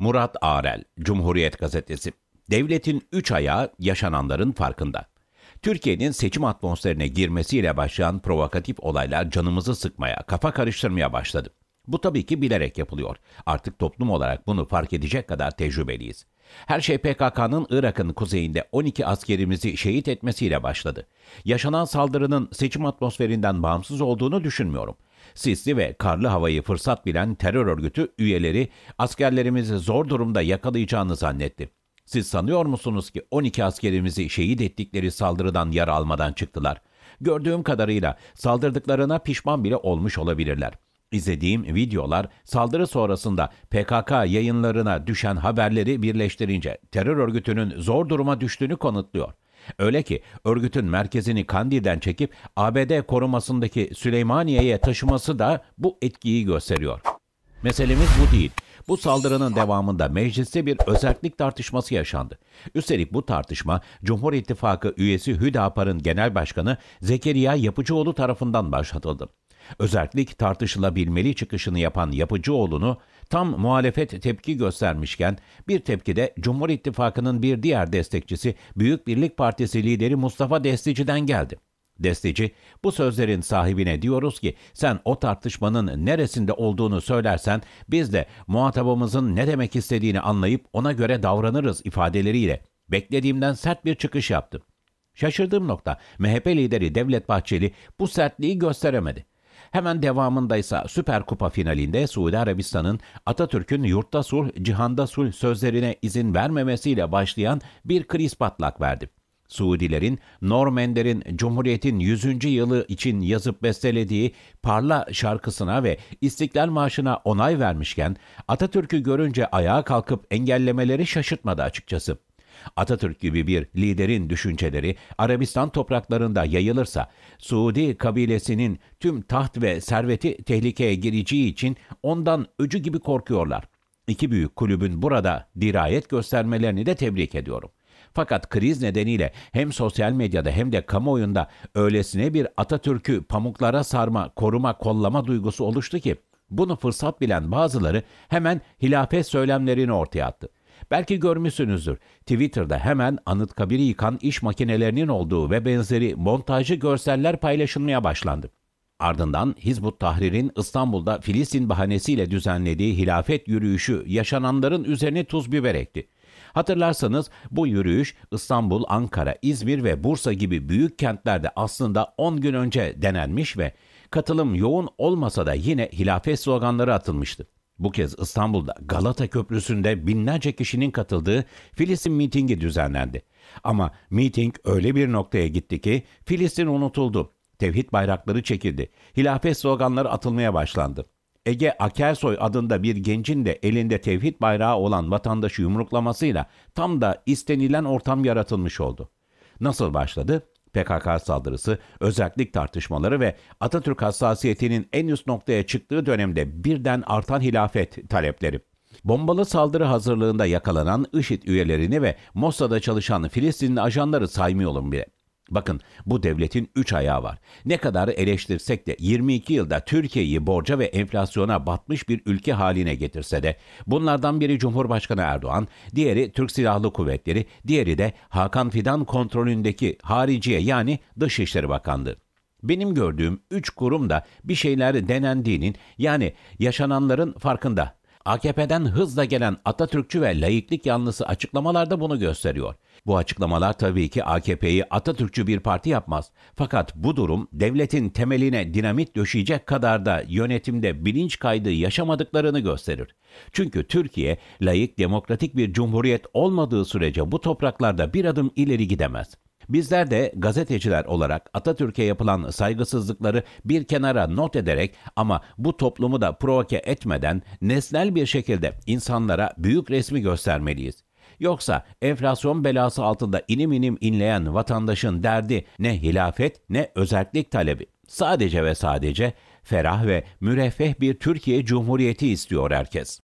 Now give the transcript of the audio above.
Murat Arel, Cumhuriyet Gazetesi. Devletin üç ayağı yaşananların farkında. Türkiye'nin seçim atmosferine girmesiyle başlayan provokatif olaylar canımızı sıkmaya, kafa karıştırmaya başladı. Bu tabii ki bilerek yapılıyor. Artık toplum olarak bunu fark edecek kadar tecrübeliyiz. Her şey PKK'nın Irak'ın kuzeyinde 12 askerimizi şehit etmesiyle başladı. Yaşanan saldırının seçim atmosferinden bağımsız olduğunu düşünmüyorum. Sisli ve karlı havayı fırsat bilen terör örgütü üyeleri askerlerimizi zor durumda yakalayacağını zannetti. Siz sanıyor musunuz ki 12 askerimizi şehit ettikleri saldırıdan yara almadan çıktılar? Gördüğüm kadarıyla saldırdıklarına pişman bile olmuş olabilirler.'' İzlediğim videolar saldırı sonrasında PKK yayınlarına düşen haberleri birleştirince terör örgütünün zor duruma düştüğünü kanıtlıyor. Öyle ki örgütün merkezini Kandil'den çekip ABD korumasındaki Süleymaniye'ye taşıması da bu etkiyi gösteriyor. Meselemiz bu değil. Bu saldırının devamında mecliste bir özellik tartışması yaşandı. Üstelik bu tartışma Cumhur İttifakı üyesi Hüdapar'ın genel başkanı Zekeriya Yapıcıoğlu tarafından başlatıldı. Özellik tartışılabilmeli çıkışını yapan Yapıcıoğlu'nu tam muhalefet tepki göstermişken bir tepkide Cumhur İttifakı'nın bir diğer destekçisi Büyük Birlik Partisi lideri Mustafa Destici'den geldi. Destici, bu sözlerin sahibine diyoruz ki sen o tartışmanın neresinde olduğunu söylersen biz de muhatabımızın ne demek istediğini anlayıp ona göre davranırız ifadeleriyle beklediğimden sert bir çıkış yaptım. Şaşırdığım nokta MHP lideri Devlet Bahçeli bu sertliği gösteremedi. Hemen devamındaysa Süper Kupa finalinde Suudi Arabistan'ın Atatürk'ün yurtta sulh, cihanda sulh sözlerine izin vermemesiyle başlayan bir kriz patlak verdi. Suudilerin, Normender'in Cumhuriyet'in 100. yılı için yazıp bestelediği Parla şarkısına ve İstiklal Marşı'na onay vermişken Atatürk'ü görünce ayağa kalkıp engellemeleri şaşırtmadı açıkçası. Atatürk gibi bir liderin düşünceleri Arabistan topraklarında yayılırsa Suudi kabilesinin tüm taht ve serveti tehlikeye gireceği için ondan öcü gibi korkuyorlar. İki büyük kulübün burada dirayet göstermelerini de tebrik ediyorum. Fakat kriz nedeniyle hem sosyal medyada hem de kamuoyunda öylesine bir Atatürk'ü pamuklara sarma, koruma, kollama duygusu oluştu ki bunu fırsat bilen bazıları hemen hilafet söylemlerini ortaya attı. Belki görmüşsünüzdür. Twitter'da hemen Anıtkabir'i yıkan iş makinelerinin olduğu ve benzeri montajlı görseller paylaşılmaya başlandı. Ardından Hizbut Tahrir'in İstanbul'da Filistin bahanesiyle düzenlediği hilafet yürüyüşü yaşananların üzerine tuz biber ekti. Hatırlarsanız bu yürüyüş İstanbul, Ankara, İzmir ve Bursa gibi büyük kentlerde aslında 10 gün önce denenmiş ve katılım yoğun olmasa da yine hilafet sloganları atılmıştı bu kez İstanbul'da Galata Köprüsü'nde binlerce kişinin katıldığı Filistin mitingi düzenlendi. Ama miting öyle bir noktaya gitti ki Filistin unutuldu. Tevhid bayrakları çekildi. Hilafet sloganları atılmaya başlandı. Ege Akersoy adında bir gencin de elinde tevhid bayrağı olan vatandaşı yumruklamasıyla tam da istenilen ortam yaratılmış oldu. Nasıl başladı? PKK saldırısı, özellik tartışmaları ve Atatürk hassasiyetinin en üst noktaya çıktığı dönemde birden artan hilafet talepleri. Bombalı saldırı hazırlığında yakalanan IŞİD üyelerini ve Mossad'da çalışan Filistinli ajanları saymayalım bile. Bakın bu devletin 3 ayağı var. Ne kadar eleştirsek de 22 yılda Türkiye'yi borca ve enflasyona batmış bir ülke haline getirse de bunlardan biri Cumhurbaşkanı Erdoğan, diğeri Türk Silahlı Kuvvetleri, diğeri de Hakan Fidan kontrolündeki hariciye yani Dışişleri Bakanlığı. Benim gördüğüm 3 kurum da bir şeyler denendiğinin yani yaşananların farkında. AKP'den hızla gelen Atatürkçü ve laiklik yanlısı açıklamalarda bunu gösteriyor.'' Bu açıklamalar tabii ki AKP'yi Atatürkçü bir parti yapmaz. Fakat bu durum devletin temeline dinamit döşeyecek kadar da yönetimde bilinç kaydı yaşamadıklarını gösterir. Çünkü Türkiye layık demokratik bir cumhuriyet olmadığı sürece bu topraklarda bir adım ileri gidemez. Bizler de gazeteciler olarak Atatürk'e yapılan saygısızlıkları bir kenara not ederek ama bu toplumu da provoke etmeden nesnel bir şekilde insanlara büyük resmi göstermeliyiz. Yoksa enflasyon belası altında inim inim inleyen vatandaşın derdi ne hilafet ne özellik talebi. Sadece ve sadece ferah ve müreffeh bir Türkiye Cumhuriyeti istiyor herkes.